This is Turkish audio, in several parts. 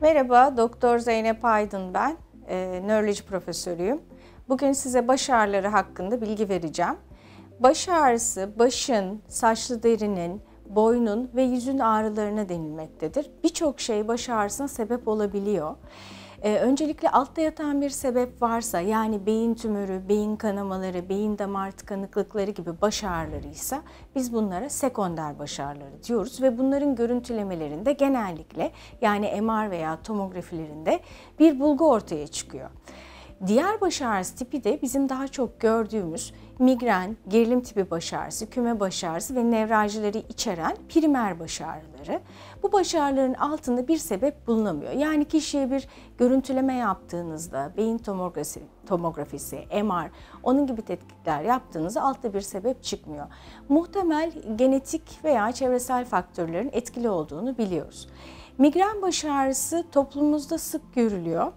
Merhaba, Doktor Zeynep Aydın ben. E, nöroloji profesörüyüm. Bugün size baş ağrıları hakkında bilgi vereceğim. Baş ağrısı başın, saçlı derinin, boynun ve yüzün ağrılarına denilmektedir. Birçok şey baş ağrısına sebep olabiliyor. E, öncelikle altta yatan bir sebep varsa yani beyin tümörü, beyin kanamaları, beyin damar tıkanıklıkları gibi baş ağrılarıysa, biz bunlara sekonder baş ağrıları diyoruz ve bunların görüntülemelerinde genellikle yani MR veya tomografilerinde bir bulgu ortaya çıkıyor. Diğer baş ağrısı tipi de bizim daha çok gördüğümüz migren, gerilim tipi baş ağrısı, küme baş ağrısı ve nevraljileri içeren primer baş ağrıları. Bu baş ağrıların altında bir sebep bulunamıyor. Yani kişiye bir görüntüleme yaptığınızda, beyin tomografisi, tomografisi, MR, onun gibi tetkikler yaptığınızda altta bir sebep çıkmıyor. Muhtemel genetik veya çevresel faktörlerin etkili olduğunu biliyoruz. Migren baş ağrısı toplumumuzda sık görülüyor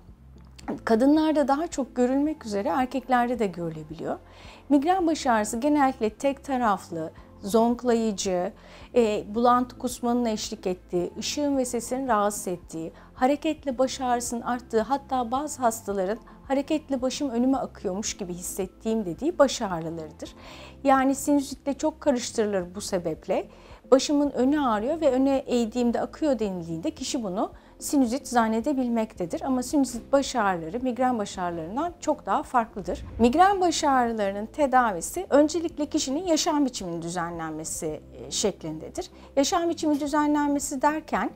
kadınlarda daha çok görülmek üzere erkeklerde de görülebiliyor. Migren baş ağrısı genellikle tek taraflı, zonklayıcı, e, bulantı kusmanın eşlik ettiği, ışığın ve sesin rahatsız ettiği, hareketle baş ağrısının arttığı hatta bazı hastaların hareketle başım önüme akıyormuş gibi hissettiğim dediği baş ağrılarıdır. Yani sinüzitle çok karıştırılır bu sebeple. Başımın önü ağrıyor ve öne eğdiğimde akıyor denildiğinde kişi bunu sinüzit zannedebilmektedir. Ama sinüzit baş ağrıları migren baş ağrılarından çok daha farklıdır. Migren baş ağrılarının tedavisi öncelikle kişinin yaşam biçiminin düzenlenmesi e, şeklindedir. Yaşam biçimi düzenlenmesi derken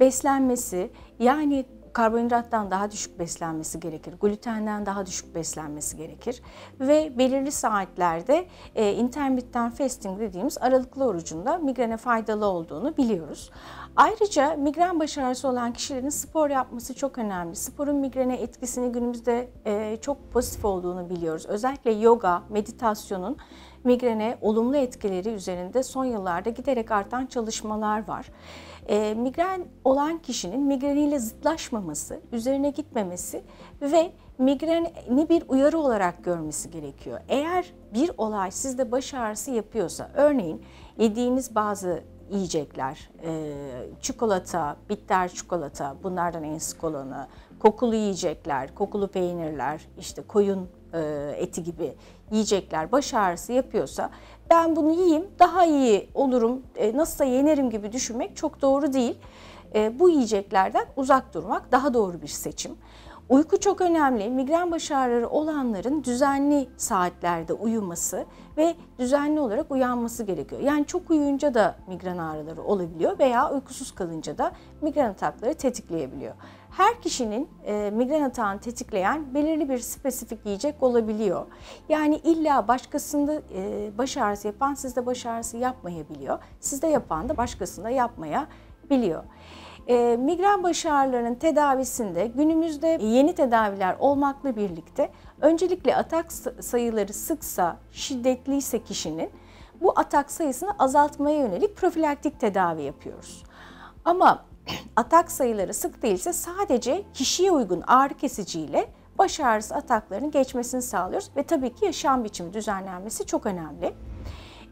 beslenmesi yani karbonhidrattan daha düşük beslenmesi gerekir, glutenden daha düşük beslenmesi gerekir ve belirli saatlerde e, intermittent fasting dediğimiz aralıklı orucunda migrene faydalı olduğunu biliyoruz. Ayrıca migren başarısı olan kişilerin spor yapması çok önemli. Sporun migrene etkisini günümüzde e, çok pozitif olduğunu biliyoruz. Özellikle yoga, meditasyonun migrene olumlu etkileri üzerinde son yıllarda giderek artan çalışmalar var. E, migren olan kişinin migreniyle zıtlaşmaması, üzerine gitmemesi ve migreni bir uyarı olarak görmesi gerekiyor. Eğer bir olay sizde baş ağrısı yapıyorsa, örneğin yediğiniz bazı yiyecekler, e, çikolata, bitter çikolata bunlardan en sık olanı, kokulu yiyecekler, kokulu peynirler, işte koyun e, eti gibi yiyecekler baş ağrısı yapıyorsa ben bunu yiyeyim daha iyi olurum e, nasılsa yenerim gibi düşünmek çok doğru değil. E, bu yiyeceklerden uzak durmak daha doğru bir seçim. Uyku çok önemli. Migren baş ağrıları olanların düzenli saatlerde uyuması ve düzenli olarak uyanması gerekiyor. Yani çok uyuyunca da migren ağrıları olabiliyor veya uykusuz kalınca da migren atakları tetikleyebiliyor. Her kişinin e, migren atağını tetikleyen belirli bir spesifik yiyecek olabiliyor. Yani illa başkasında e, baş ağrısı yapan sizde baş ağrısı yapmayabiliyor. Sizde yapan da başkasında yapmaya biliyor. E, migren baş ağrılarının tedavisinde günümüzde yeni tedaviler olmakla birlikte öncelikle atak sayıları sıksa, şiddetliyse kişinin bu atak sayısını azaltmaya yönelik profilaktik tedavi yapıyoruz. Ama atak sayıları sık değilse sadece kişiye uygun ağrı kesiciyle baş ağrısı ataklarının geçmesini sağlıyoruz ve tabii ki yaşam biçimi düzenlenmesi çok önemli.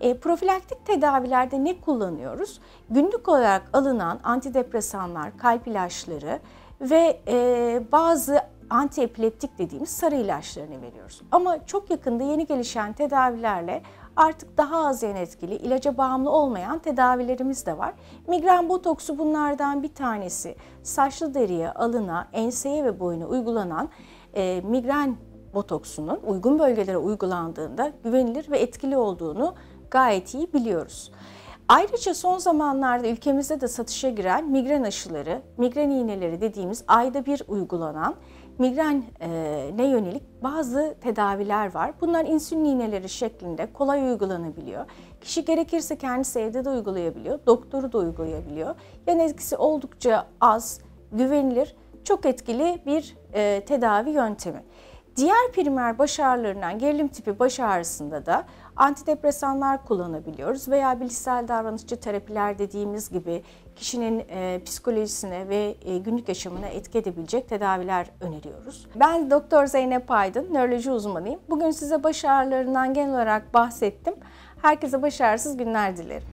E, profilaktik tedavilerde ne kullanıyoruz? Günlük olarak alınan antidepresanlar, kalp ilaçları ve e, bazı antiepileptik dediğimiz sarı ilaçlarını veriyoruz. Ama çok yakında yeni gelişen tedavilerle artık daha az yan etkili, ilaca bağımlı olmayan tedavilerimiz de var. Migren botoksu bunlardan bir tanesi. Saçlı deriye, alına, enseye ve boyuna uygulanan e, migren botoksunun uygun bölgelere uygulandığında güvenilir ve etkili olduğunu gayet iyi biliyoruz. Ayrıca son zamanlarda ülkemizde de satışa giren migren aşıları, migren iğneleri dediğimiz ayda bir uygulanan migrene yönelik bazı tedaviler var. Bunlar insülin iğneleri şeklinde kolay uygulanabiliyor. Kişi gerekirse kendisi evde de uygulayabiliyor, doktoru da uygulayabiliyor. Yan etkisi oldukça az, güvenilir, çok etkili bir e, tedavi yöntemi. Diğer primer baş ağrılarından gerilim tipi baş ağrısında da antidepresanlar kullanabiliyoruz veya bilişsel davranışçı terapiler dediğimiz gibi kişinin e, psikolojisine ve e, günlük yaşamına etki edebilecek tedaviler öneriyoruz. Ben Doktor Zeynep Aydın, nöroloji uzmanıyım. Bugün size baş ağrılarından genel olarak bahsettim. Herkese başarısız günler dilerim.